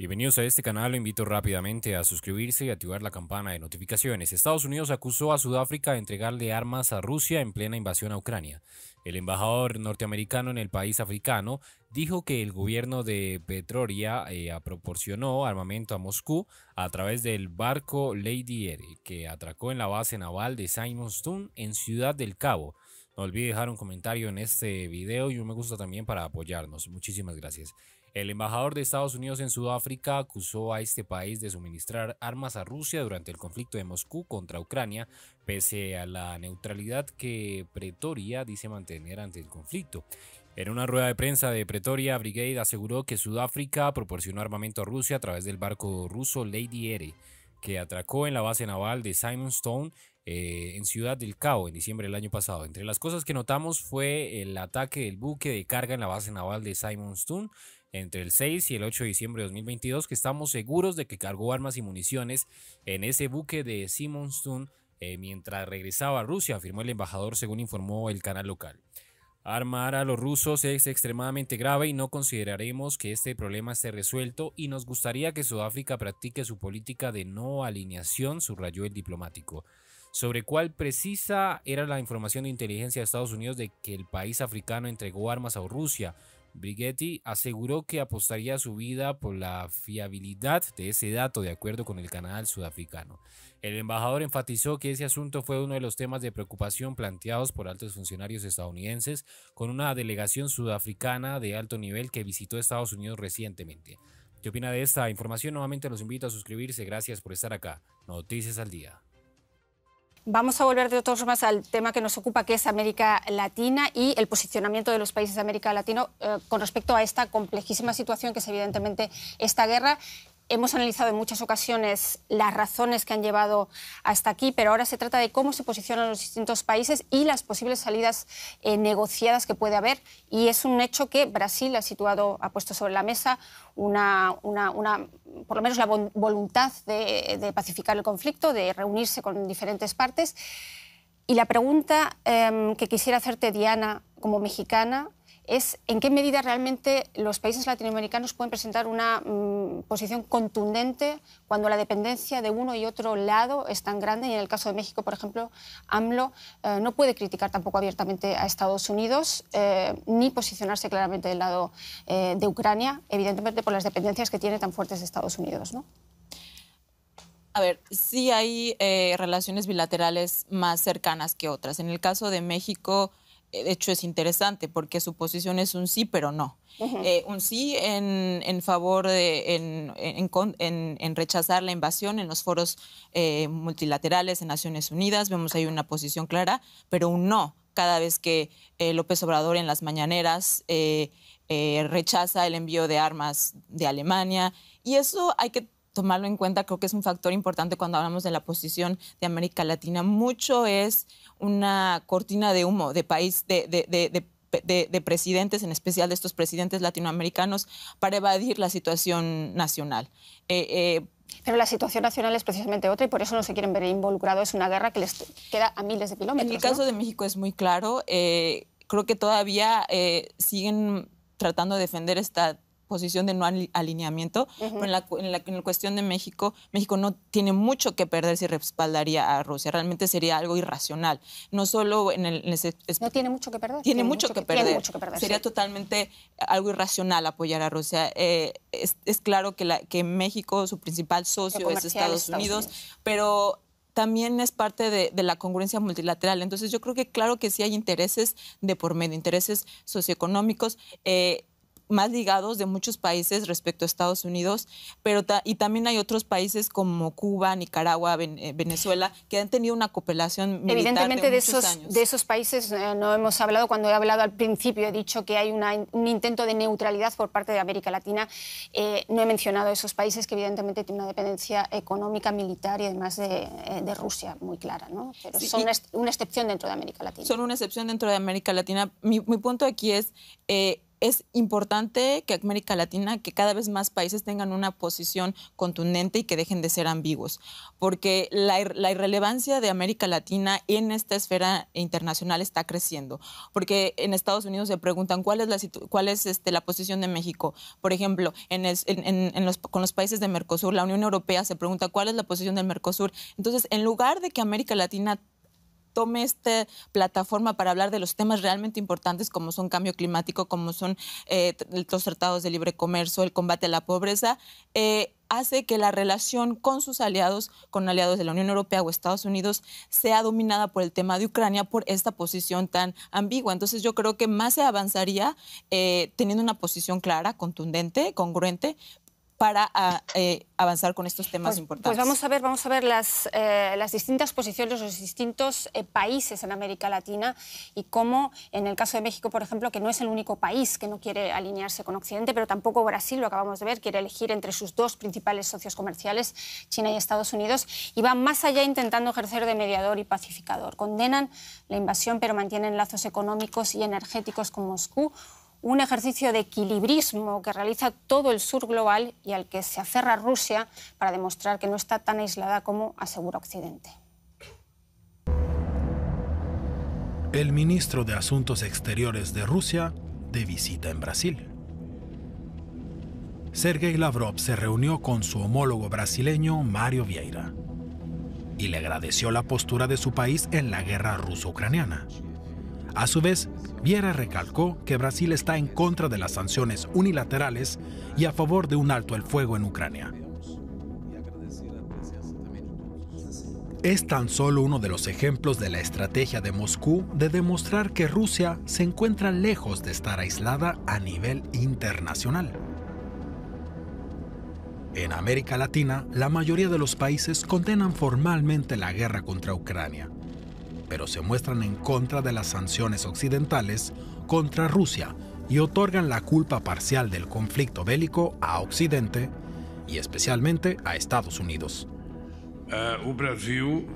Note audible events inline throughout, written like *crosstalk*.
Bienvenidos a este canal, lo invito rápidamente a suscribirse y activar la campana de notificaciones. Estados Unidos acusó a Sudáfrica de entregarle armas a Rusia en plena invasión a Ucrania. El embajador norteamericano en el país africano dijo que el gobierno de Petroria eh, proporcionó armamento a Moscú a través del barco Lady Air, que atracó en la base naval de Simonstown en Ciudad del Cabo. No olvide dejar un comentario en este video y un me gusta también para apoyarnos. Muchísimas gracias. El embajador de Estados Unidos en Sudáfrica acusó a este país de suministrar armas a Rusia durante el conflicto de Moscú contra Ucrania, pese a la neutralidad que Pretoria dice mantener ante el conflicto. En una rueda de prensa de Pretoria, Brigade aseguró que Sudáfrica proporcionó armamento a Rusia a través del barco ruso Lady Ere, que atracó en la base naval de Simon Stone eh, en Ciudad del Cabo en diciembre del año pasado. Entre las cosas que notamos fue el ataque del buque de carga en la base naval de Simonstone entre el 6 y el 8 de diciembre de 2022 que estamos seguros de que cargó armas y municiones en ese buque de Simonstun eh, mientras regresaba a Rusia, afirmó el embajador según informó el canal local. Armar a los rusos es extremadamente grave y no consideraremos que este problema esté resuelto y nos gustaría que Sudáfrica practique su política de no alineación, subrayó el diplomático. Sobre cuál precisa era la información de inteligencia de Estados Unidos de que el país africano entregó armas a Rusia, Brighetti aseguró que apostaría su vida por la fiabilidad de ese dato de acuerdo con el canal sudafricano. El embajador enfatizó que ese asunto fue uno de los temas de preocupación planteados por altos funcionarios estadounidenses con una delegación sudafricana de alto nivel que visitó Estados Unidos recientemente. ¿Qué opina de esta información? Nuevamente los invito a suscribirse. Gracias por estar acá. Noticias al día. Vamos a volver de todas formas al tema que nos ocupa, que es América Latina y el posicionamiento de los países de América Latina eh, con respecto a esta complejísima situación que es evidentemente esta guerra hemos analizado en muchas ocasiones las razones que han llevado hasta aquí, pero ahora se trata de cómo se posicionan los distintos países y las posibles salidas eh, negociadas que puede haber. Y es un hecho que Brasil ha situado, ha puesto sobre la mesa una, una, por lo menos la voluntad de, pacificar el conflicto, de reunirse con diferentes partes. Y la pregunta em, que quisiera hacerte, Diana, como mexicana, es en qué medida realmente los países latinoamericanos pueden presentar una mm, posición contundente cuando la dependencia de uno y otro lado es tan grande. Y en el caso de México, por ejemplo, AMLO eh, no puede criticar tampoco abiertamente a Estados Unidos eh, ni posicionarse claramente del lado eh, de Ucrania, evidentemente por las dependencias que tiene tan fuertes Estados Unidos. A ver, sí hay relaciones bilaterales más cercanas que otras. En el caso de México, eh, de hecho es interesante porque su posición es un sí, pero no. Eh, un sí en, favor de, en, en, en, rechazar la invasión en los foros eh, multilaterales en Naciones Unidas, vemos ahí una posición clara, pero un no cada vez que López Obrador en las mañaneras rechaza el envío de armas de Alemania. Y eso hay que tomarlo en cuenta, creo que es un factor importante cuando hablamos de la posición de América Latina. Mucho es una cortina de humo de país, de, de, de, presidentes, en especial de estos presidentes latinoamericanos, para evadir la situación nacional. Eh, eh, pero la situación nacional es precisamente otra y por eso no se quieren ver involucrados. Es una guerra que les queda a miles de kilómetros. En el caso de México es muy claro. Eh, creo que todavía siguen tratando de defender esta posición de no alineamiento, pero en la, en, la, en la, cuestión de México, México no tiene mucho que perder si respaldaría a Rusia, realmente sería algo irracional, no solo en el... no tiene mucho que perder. Tiene, mucho, que, perder. Sería totalmente algo irracional apoyar a Rusia. Eh, es, claro que, la, que México, su principal socio es Estados, Unidos, pero también es parte de, la congruencia multilateral. Entonces yo creo que claro que sí hay intereses de por medio, intereses socioeconómicos. Eh, más ligados de muchos países respecto a Estados Unidos, pero y también hay otros países como Cuba, Nicaragua, eh, Venezuela, que han tenido una cooperación militar Evidentemente de, esos, de esos países eh, no hemos hablado, cuando he hablado al principio he dicho que hay un intento de neutralidad por parte de América Latina, eh, no he mencionado esos países que evidentemente tienen una dependencia económica, militar y además de, de Rusia muy clara, ¿no? pero son una, excepción dentro de América Latina. Son una excepción dentro de América Latina. Mi, punto aquí es es importante que América Latina, que cada vez más países tengan una posición contundente y que dejen de ser ambiguos, porque la, irrelevancia de América Latina en esta esfera internacional está creciendo, porque en Estados Unidos se preguntan cuál es la, este, posición de México. Por ejemplo, con los países de Mercosur, la Unión Europea se pregunta cuál es la posición del Mercosur. Entonces, en lugar de que América Latina tome esta plataforma para hablar de los temas realmente importantes como son cambio climático, como son eh, los tratados de libre comercio, el combate a la pobreza, eh, hace que la relación con sus aliados, con aliados de la Unión Europea o Estados Unidos, sea dominada por el tema de Ucrania, por esta posición tan ambigua. Entonces yo creo que más se avanzaría eh, teniendo una posición clara, contundente, congruente, para ah, eh, avanzar con estos temas pues, pues importantes? Pues vamos a ver, vamos a ver las, eh, distintas posiciones, de los distintos eh, países en América Latina y cómo, en el caso de México, por ejemplo, que no es el único país que no quiere alinearse con Occidente, pero tampoco Brasil, lo acabamos de ver, quiere elegir entre sus dos principales socios comerciales, China y Estados Unidos, y van más allá intentando ejercer de mediador y pacificador. Condenan la invasión, pero mantienen lazos económicos y energéticos con Moscú un ejercicio de equilibrismo que realiza todo el sur global y al que se aferra Rusia para demostrar que no está tan aislada como asegura Occidente. El ministro de Asuntos Exteriores de Rusia de visita en Brasil. Sergei Lavrov se reunió con su homólogo brasileño Mario Vieira y le agradeció la postura de su país en la guerra ruso-ucraniana. A su vez, Viera recalcó que Brasil está en contra de las sanciones unilaterales y a favor de un alto el fuego en Ucrania. Es tan solo uno de los ejemplos de la estrategia de Moscú de demostrar que Rusia se encuentra lejos de estar aislada a nivel internacional. En América Latina, la mayoría de los países condenan formalmente la guerra contra Ucrania pero se muestran en contra de las sanciones occidentales contra Rusia y otorgan la culpa parcial del conflicto bélico a Occidente y especialmente a Estados Unidos. Ah, Brasil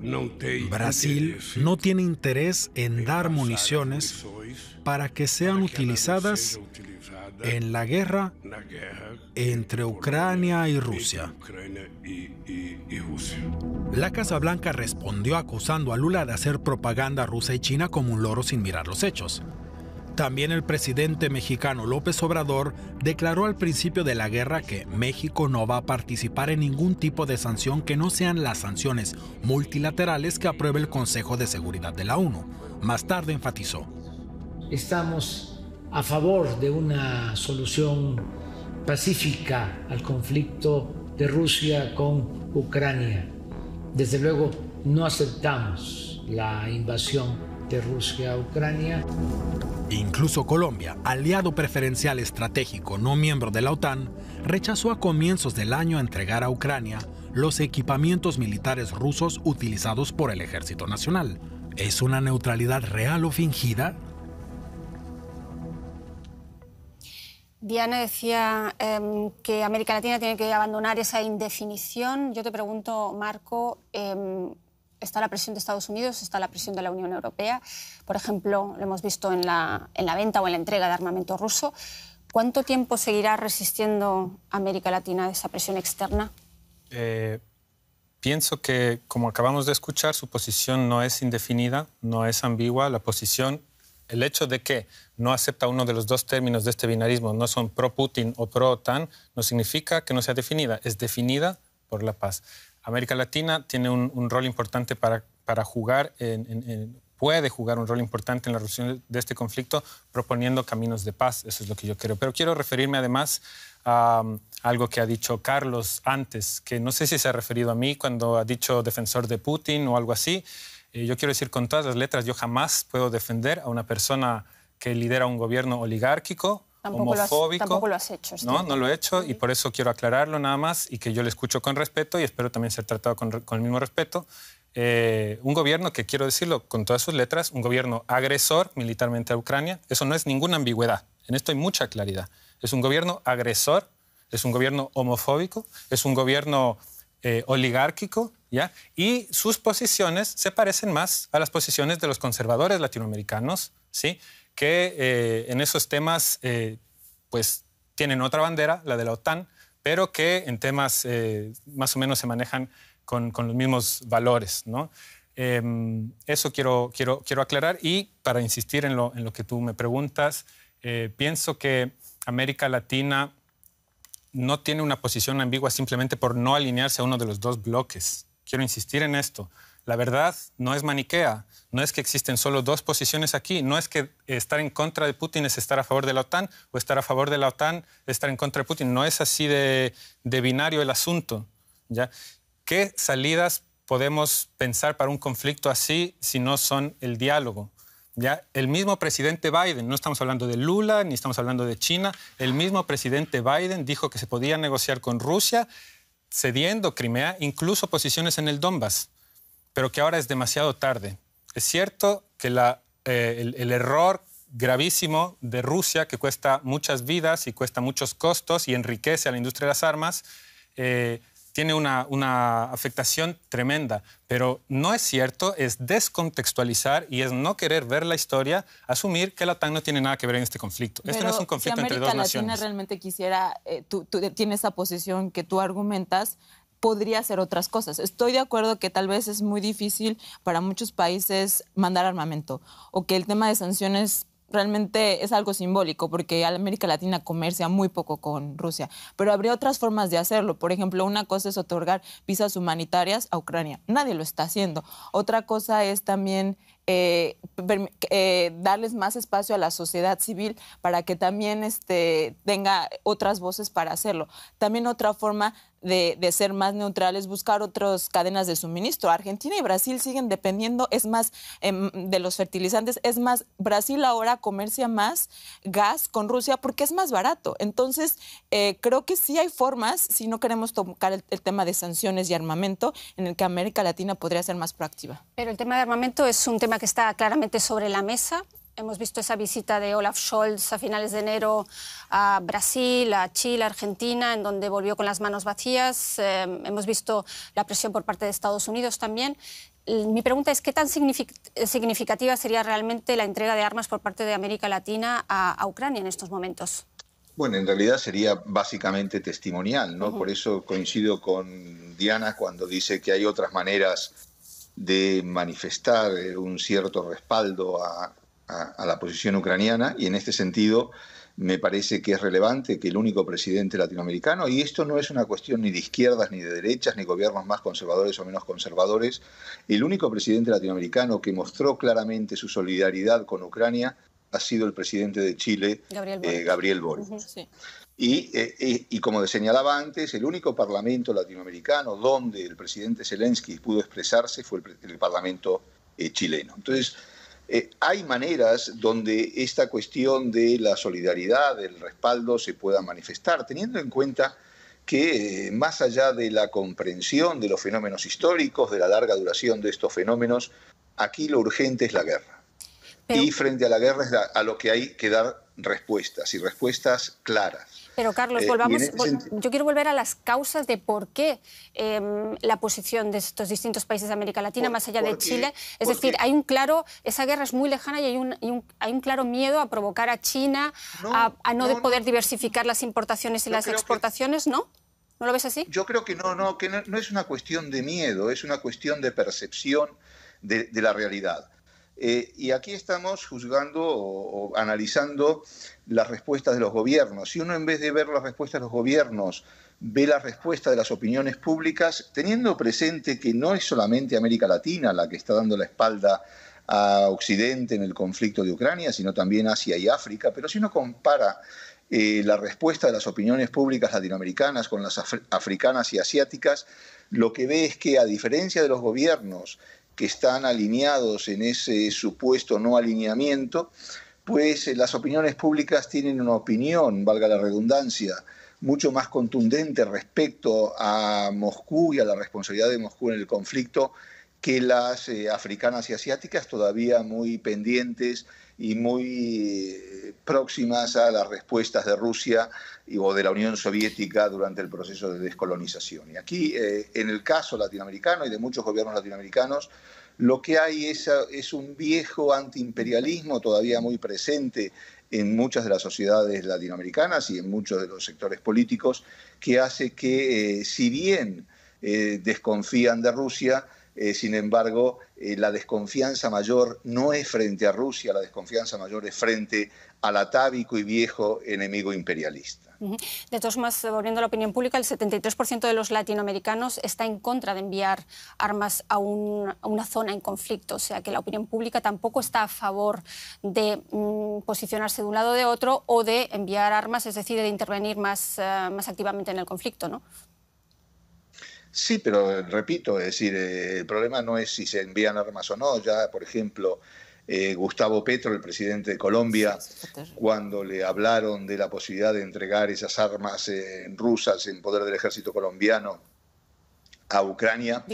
no tiene interés en dar municiones para que sean utilizadas en la guerra entre Ucrania y Rusia. La Casa Blanca respondió acusando a Lula de hacer propaganda rusa y china como un loro sin mirar los hechos. También el presidente mexicano López Obrador declaró al principio de la guerra que México no va a participar en ningún tipo de sanción que no sean las sanciones multilaterales que apruebe el Consejo de Seguridad de la ONU. Más tarde enfatizó. Estamos a favor de una solución pacífica al conflicto de Rusia con Ucrania. Desde luego no aceptamos la invasión de Rusia a Ucrania. Incluso Colombia, aliado preferencial estratégico no miembro de la OTAN, rechazó a comienzos del año entregar a Ucrania los equipamientos militares rusos utilizados por el Ejército Nacional. ¿Es una neutralidad real o fingida? Diana decía em, que América Latina tiene que abandonar esa indefinición. Yo te pregunto, Marco, em, está la presión de Estados Unidos, está la presión de la Unión Europea. Por ejemplo, lo hemos visto en la, en la venta o en la entrega de armamento ruso. ¿Cuánto tiempo seguirá resistiendo América Latina esa presión externa? Eh, pienso que, como acabamos de escuchar, su posición no es indefinida, no es ambigua. La posición el hecho de que no acepta uno de los dos términos de este binarismo, no son pro-Putin o pro-OTAN, no significa que no sea definida, es definida por la paz. América Latina tiene un, rol importante para, para jugar, en, puede jugar un rol importante en la resolución de este conflicto proponiendo caminos de paz, eso es lo que yo quiero. Pero quiero referirme además a um, algo que ha dicho Carlos antes, que no sé si se ha referido a mí cuando ha dicho defensor de Putin o algo así. Eh, yo quiero decir con todas las letras, yo jamás puedo defender a una persona que lidera un gobierno oligárquico, homofóbico. tampoco lo has hecho. No, no lo he hecho y por eso quiero aclararlo nada más y que yo le escucho con respeto y espero también ser tratado con, el mismo respeto. Eh, un gobierno que, quiero decirlo con todas sus letras, un gobierno agresor militarmente a Ucrania, eso no es ninguna ambigüedad, en esto hay mucha claridad. Es un gobierno agresor, es un gobierno homofóbico, es un gobierno eh, oligárquico, ¿ya? Y sus posiciones se parecen más a las posiciones de los conservadores latinoamericanos, ¿sí? Que eh, en esos temas, eh, pues, tienen otra bandera, la de la OTAN, pero que en temas más o menos se manejan con, los mismos valores, ¿no? Em, eso quiero, quiero, quiero aclarar y para insistir en lo, en lo que tú me preguntas, pienso que América Latina no tiene una posición ambigua simplemente por no alinearse a uno de los dos bloques. Quiero insistir en esto. La verdad no es maniquea, no es que existen solo dos posiciones aquí, no es que estar en contra de Putin es estar a favor de la OTAN o estar a favor de la OTAN es estar en contra de Putin, no es así de, de binario el asunto. ¿ya? ¿Qué salidas podemos pensar para un conflicto así si no son el diálogo? el mismo presidente Biden, no estamos hablando de Lula ni estamos hablando de China, el mismo presidente Biden dijo que se podía negociar con Rusia cediendo Crimea, incluso posiciones en el Donbass, pero que ahora es demasiado tarde. Es cierto que eh, el, error gravísimo de Rusia, que cuesta muchas vidas y cuesta muchos costos y enriquece a la industria de las armas, eh, tiene una, una, afectación tremenda, pero no es cierto, es descontextualizar y es no querer ver la historia, asumir que la tan no tiene nada que ver en este conflicto. Pero este no es un conflicto entre dos naciones. América Latina realmente quisiera, tiene eh, tú, esa posición que tú argumentas, podría hacer otras cosas. Estoy de acuerdo que tal vez es muy difícil para muchos países mandar armamento o que el tema de sanciones realmente es algo simbólico, porque América Latina comercia muy poco con Rusia. Pero habría otras formas de hacerlo. Por ejemplo, una cosa es otorgar visas humanitarias a Ucrania. Nadie lo está haciendo. Otra cosa es también eh, eh, darles más espacio a la sociedad civil para que también este, tenga otras voces para hacerlo. También otra forma de, ser más neutral es buscar otras cadenas de suministro. Argentina y Brasil siguen dependiendo, es más, em, de los fertilizantes. Es más, Brasil ahora comercia más gas con Rusia porque es más barato. Entonces, eh, creo que sí hay formas, si no queremos tocar el, el, tema de sanciones y armamento, en el que América Latina podría ser más proactiva. Pero el tema de armamento es un tema que está claramente sobre la mesa. Hemos visto esa visita de Olaf Scholz a finales de enero a Brasil, a Chile, a Argentina, en donde volvió con las manos vacías. Eh, hemos visto la presión por parte de Estados Unidos también. Mm, mi pregunta es, ¿qué tan significativa sería realmente la entrega de armas por parte de América Latina a, Ucrania en estos momentos? Bueno, en realidad sería básicamente testimonial, ¿no? Por eso coincido con Diana cuando dice que hay otras maneras de manifestar eh, un cierto respaldo a, la posición ucraniana y en este sentido me parece que es relevante que el único presidente latinoamericano, y esto no es una cuestión ni de izquierdas, ni de derechas, ni gobiernos más conservadores o menos conservadores, el único presidente latinoamericano que mostró claramente su solidaridad con Ucrania ha sido el presidente de Chile, Gabriel eh, Boric. Eh, eh, y, como señalaba antes, el único parlamento latinoamericano donde el presidente Zelensky pudo expresarse fue el, parlamento chileno. Entonces, hay maneras donde esta cuestión de la solidaridad, del respaldo, se pueda manifestar, teniendo en cuenta que más allá de la comprensión de los fenómenos históricos, de la larga duración de estos fenómenos, aquí lo urgente es la guerra y frente a la guerra es a lo que hay que dar respuestas y respuestas claras. Pero Carlos, eh, yo quiero volver a las causas de por qué em, la posición de estos distintos países de América Latina, más allá de Chile, es decir, hay un claro, esa guerra es muy lejana y hay un, hay un claro miedo a provocar a China, a, no, poder diversificar las importaciones y las exportaciones, ¿no? ¿No lo ves así? Yo creo que no, no, que no, es una cuestión de miedo, es una cuestión de percepción de, de la realidad. Eh, y aquí estamos juzgando o, analizando las respuestas de los gobiernos. Si uno en vez de ver las respuestas de los gobiernos ve la respuesta de las opiniones públicas, teniendo presente que no es solamente América Latina la que está dando la espalda a Occidente en el conflicto de Ucrania, sino también Asia y África, pero si uno compara eh, la respuesta de las opiniones públicas latinoamericanas con las africanas y asiáticas, lo que ve es que a diferencia de los gobiernos que están alineados en ese supuesto no alineamiento, pues eh, las opiniones públicas tienen una opinión, valga la redundancia, mucho más contundente respecto a Moscú y a la responsabilidad de Moscú en el conflicto que las eh, africanas y asiáticas, todavía muy pendientes y muy eh, próximas a las respuestas de Rusia y, o de la Unión Soviética durante el proceso de descolonización. Y aquí, eh, en el caso latinoamericano y de muchos gobiernos latinoamericanos, lo que hay es, un viejo antiimperialismo todavía muy presente en muchas de las sociedades latinoamericanas y en muchos de los sectores políticos, que hace que, eh, si bien desconfían de Rusia, eh, sin embargo, eh, la desconfianza mayor no es frente a Rusia, la desconfianza mayor es frente al atávico y viejo enemigo imperialista. De todos más, volviendo a la opinión pública, el 73% de los latinoamericanos está en contra de enviar armas a, una zona en conflicto, o sea que la opinión pública tampoco está a favor de mm, posicionarse de un lado o de otro o de enviar armas, es decir, de intervenir más, eh, más activamente en el conflicto, ¿no? Sí, pero eh, repito, es decir, eh, el problema no es si se envían armas o no. Ya, por ejemplo, eh, Gustavo Petro, el presidente de Colombia, cuando le hablaron de la posibilidad de entregar esas armas rusas en poder del ejército colombiano a Ucrania,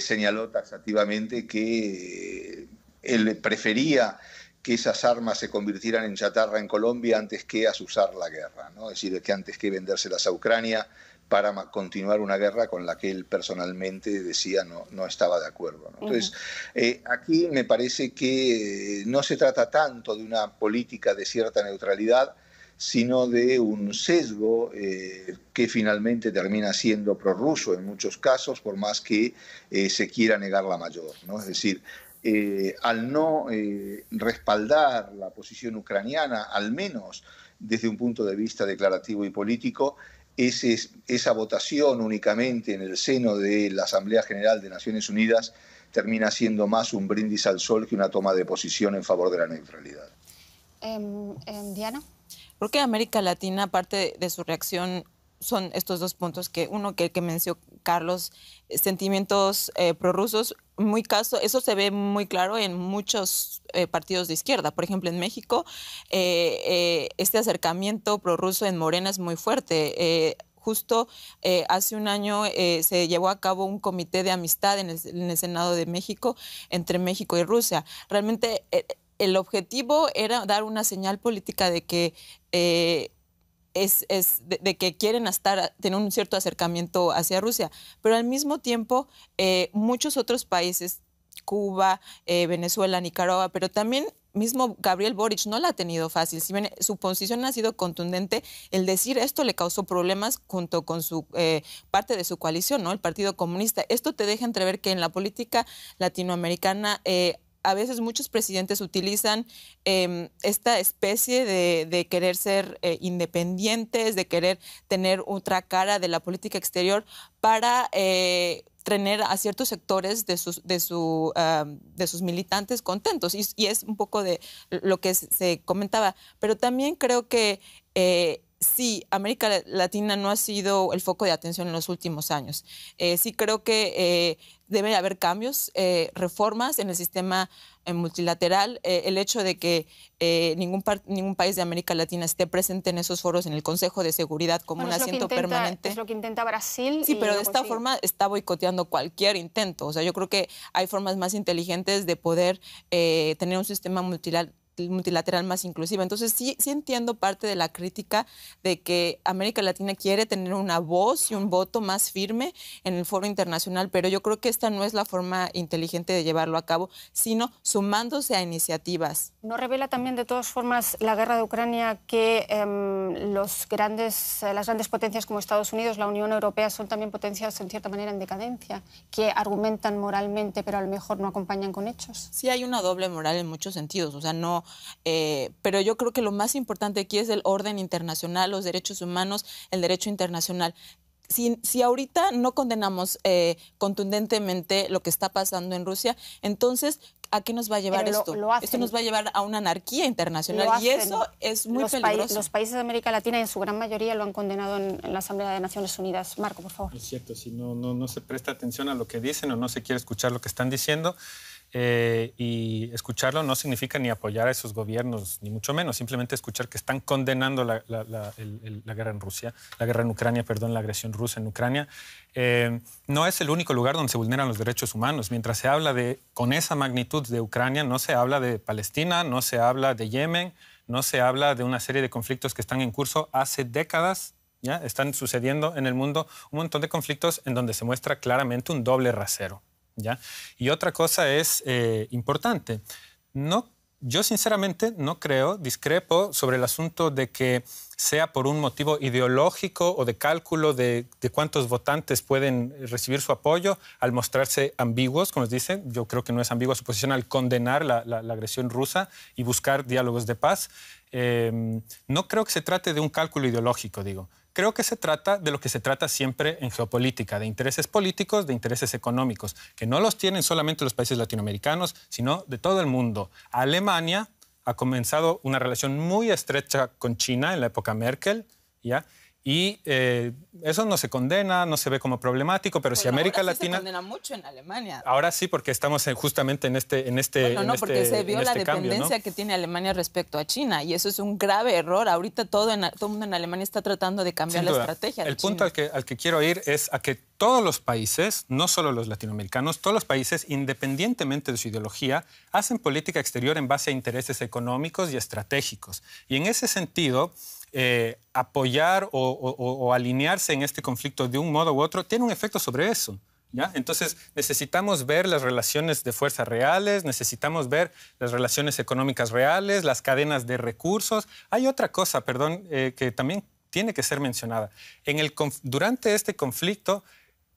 señaló taxativamente que él prefería que esas armas se convirtieran en chatarra en Colombia antes que asusar la guerra, ¿no? es decir, que antes que vendérselas a Ucrania para continuar una guerra con la que él personalmente decía no, no estaba de acuerdo. Entonces, eh, aquí me parece que eh, no se trata tanto de una política de cierta neutralidad, sino de un sesgo eh, que finalmente termina siendo prorruso en muchos casos, por más que se quiera negar la mayor. ¿no? Es decir, al no respaldar la posición ucraniana, al menos desde un punto de vista declarativo y político, esa votación únicamente en el seno de la Asamblea General de Naciones Unidas termina siendo más un brindis al sol que una toma de posición en favor de la neutralidad. Em, em, Diana. ¿Por qué América Latina, aparte de su reacción son estos dos puntos, que uno que, que mencionó Carlos, sentimientos eh, prorrusos, muy caso, eso se ve muy claro en muchos eh, partidos de izquierda. Por ejemplo, en México, eh, este acercamiento prorruso en Morena es muy fuerte justo hace un año se llevó a cabo un comité de amistad en el, Senado de México entre México y Rusia. Realmente el objetivo era dar una señal política de que es, de, que quieren estar, tener un cierto acercamiento hacia Rusia, pero al mismo tiempo eh, muchos otros países, Cuba, eh, Venezuela, Nicaragua, pero también mismo Gabriel Boric no la ha tenido fácil. Si bien eh, su posición ha sido contundente, el decir esto le causó problemas junto con su parte de su coalición, ¿no? El Partido Comunista. Esto te deja entrever que en la política latinoamericana a veces muchos presidentes utilizan em, esta especie de, querer ser eh, independientes, de querer tener otra cara de la política exterior para eh, tener a ciertos sectores de sus, de su, de sus militantes contentos. y, es un poco de lo que se comentaba. Pero también creo que eh, sí, América Latina no ha sido el foco de atención en los últimos años. Eh, sí creo que eh, debe haber cambios, eh, reformas en el sistema multilateral. el hecho de que ningún, ningún país de América Latina esté presente en esos foros, en el Consejo de Seguridad, como un asiento permanente. Es lo que intenta Brasil. Sí, pero de esta forma está boicoteando cualquier intento. O sea, yo creo que hay formas más inteligentes de poder tener un sistema multilateral multilateral más inclusiva. Entonces sí, sí entiendo parte de la crítica de que América Latina quiere tener una voz y un voto más firme en el foro internacional, pero yo creo que esta no es la forma inteligente de llevarlo a cabo, sino sumándose a iniciativas. ¿No revela también de todas formas la guerra de Ucrania que em, eh, las grandes potencias como Estados Unidos, la Unión Europea son también potencias en cierta manera en decadencia, que argumentan moralmente pero a lo mejor no acompañan con hechos? Sí hay una doble moral en muchos sentidos, o sea, no eh, pero yo creo que lo más importante aquí es el orden internacional, los derechos humanos, el derecho internacional. Si, si, ahorita no condenamos eh, contundentemente lo que está pasando en Rusia, entonces, ¿a qué nos va a llevar esto? esto nos va a llevar a una anarquía internacional y eso es muy los peligroso. los países de América Latina, en su gran mayoría, lo han condenado en, la Asamblea de Naciones Unidas. Marco, por favor. Es cierto, si no, no, no se presta atención a lo que dicen o no se quiere escuchar lo que están diciendo, eh, y escucharlo no significa ni apoyar a esos gobiernos, ni mucho menos, simplemente escuchar que están condenando la, guerra en Rusia, la guerra en Ucrania, perdón, la agresión rusa en Ucrania. Eh, no es el único lugar donde se vulneran los derechos humanos. Mientras se habla de, con esa magnitud de Ucrania, no se habla de Palestina, no se habla de Yemen, no se habla de una serie de conflictos que están en curso hace décadas ¿Ya? Están sucediendo en el mundo un montón de conflictos en donde se muestra claramente un doble rasero. Y otra cosa es eh, importante. No, yo sinceramente no creo, discrepo sobre el asunto de que sea por un motivo ideológico o de cálculo de, cuántos votantes pueden recibir su apoyo, al mostrarse ambiguos, como les dice, yo creo que no es ambigua su posición al condenar la, agresión rusa y buscar diálogos de paz. Em, no creo que se trate de un cálculo ideológico, digo. Creo que se trata de lo que se trata siempre en geopolítica, de intereses políticos, de intereses económicos, que no los tienen solamente los países latinoamericanos, sino de todo el mundo. Alemania ha comenzado una relación muy estrecha con China en la época Merkel, ¿ya? Y eh, eso no se condena, no se ve como problemático, pero si América Latina... Se condena mucho en Alemania. Ahora sí, porque estamos en, justamente en este... En este no, este porque se vio la este dependencia que tiene Alemania respecto a China y eso es un grave error. Ahorita todo el todo mundo en Alemania está tratando de cambiar la estrategia. el punto al que, al que quiero ir es a que todos los países, no solo los latinoamericanos, todos los países, independientemente de su ideología, hacen política exterior en base a intereses económicos y estratégicos. Y en ese sentido... Eh, apoyar o, alinearse en este conflicto de un modo u otro tiene un efecto sobre eso. Entonces necesitamos ver las relaciones de fuerzas reales, necesitamos ver las relaciones económicas reales, las cadenas de recursos. Hay otra cosa, perdón, eh, que también tiene que ser mencionada. En durante este conflicto,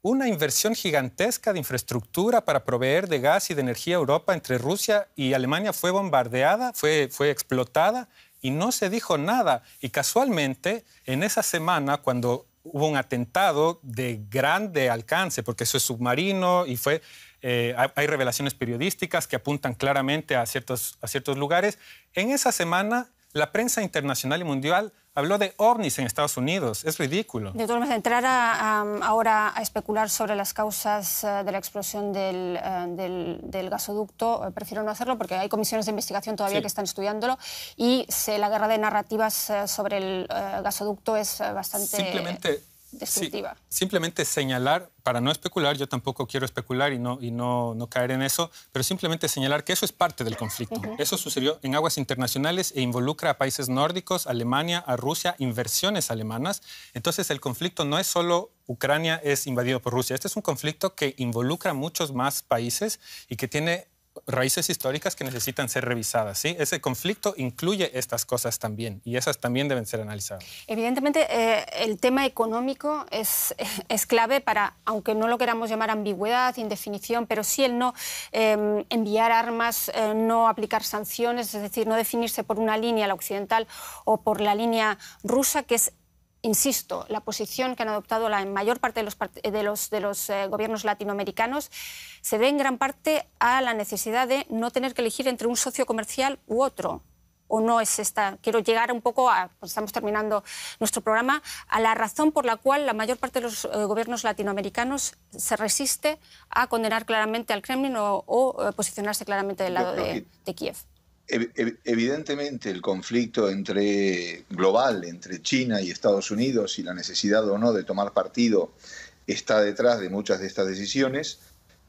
una inversión gigantesca de infraestructura para proveer de gas y de energía a Europa entre Rusia y Alemania fue bombardeada, fue explotada y no se dijo nada. Y casualmente, en esa semana, cuando hubo un atentado de grande alcance, porque eso es submarino y fue... Eh, hay revelaciones periodísticas que apuntan claramente a ciertos, a ciertos lugares. En esa semana la prensa internacional y mundial habló de ovnis en Estados Unidos. Es ridículo. De todas maneras, entrar ahora a especular sobre las causas eh, de la explosión del, eh, gasoducto, eh, prefiero no hacerlo porque hay comisiones de investigación todavía que están estudiándolo y se, la guerra de narrativas sobre el gasoducto es bastante... Simplemente simplemente señalar, para no especular, yo tampoco quiero especular y no, y no, caer en eso, pero simplemente señalar que eso es parte del conflicto. Eso sucedió en aguas internacionales e involucra a países nórdicos, Alemania, a Rusia, inversiones alemanas. Entonces el conflicto no es solo Ucrania es invadido por Rusia. Este es un conflicto que involucra a muchos más países y que tiene raíces históricas que necesitan ser revisadas. ¿sí? Ese conflicto incluye estas cosas también y esas también deben ser analizadas. Evidentemente, eh, el tema económico es, *laughs* es, clave para, aunque no lo queramos llamar ambigüedad, indefinición, pero sí el no em, enviar armas, eh, no aplicar sanciones, es decir, no definirse por una línea, la occidental o por la línea rusa, que es insisto, la posición que han adoptado la mayor parte de los, de los, de los eh, gobiernos latinoamericanos se debe en gran parte a la necesidad de no tener que elegir entre un socio comercial u otro. O no es esta. Quiero llegar un poco a, pues estamos terminando nuestro programa, a la razón por la cual la mayor parte de los eh, gobiernos latinoamericanos se resiste a condenar claramente al Kremlin o, eh, posicionarse claramente del lado de Kiev. Evidentemente el conflicto entre global entre China y Estados Unidos y la necesidad o no de tomar partido está detrás de muchas de estas decisiones,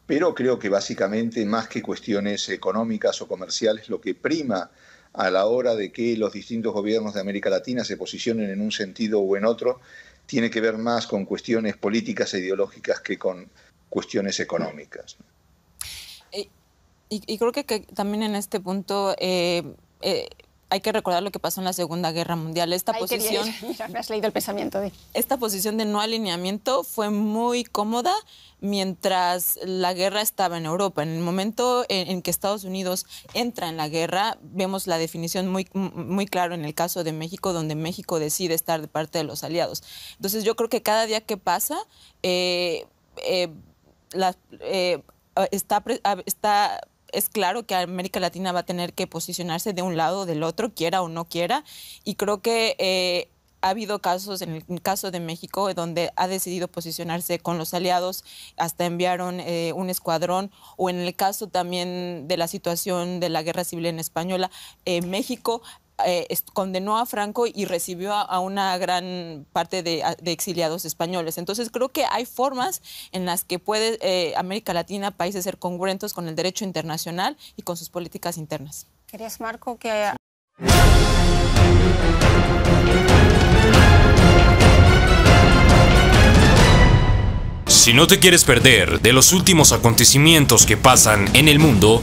pero creo que básicamente más que cuestiones económicas o comerciales lo que prima a la hora de que los distintos gobiernos de América Latina se posicionen en un sentido o en otro tiene que ver más con cuestiones políticas e ideológicas que con cuestiones económicas. Y, creo que, también en este punto eh, eh, hay que recordar lo que pasó en la Segunda Guerra Mundial. Esta posición. *laughs* has leído el pensamiento de. Esta posición de no alineamiento fue muy cómoda mientras la guerra estaba en Europa. En el momento en, que Estados Unidos entra en la guerra, vemos la definición muy, muy claro en el caso de México, donde México decide estar de parte de los aliados. Entonces yo creo que cada día que pasa, eh, eh está, está es claro que América Latina va a tener que posicionarse de un lado o del otro, quiera o no quiera, y creo que... Eh, ha habido casos, en el caso de México, eh, donde ha decidido posicionarse con los aliados, hasta enviaron eh, un escuadrón, o en el caso también de la situación de la guerra civil en española, México eh, condenó a Franco y recibió a, una gran parte de, exiliados españoles. Entonces creo que hay formas en las que puede eh, América Latina, países ser congruentes con el derecho internacional y con sus políticas internas. ¿Querías, Marco, que... Si no te quieres perder de los últimos acontecimientos que pasan en el mundo,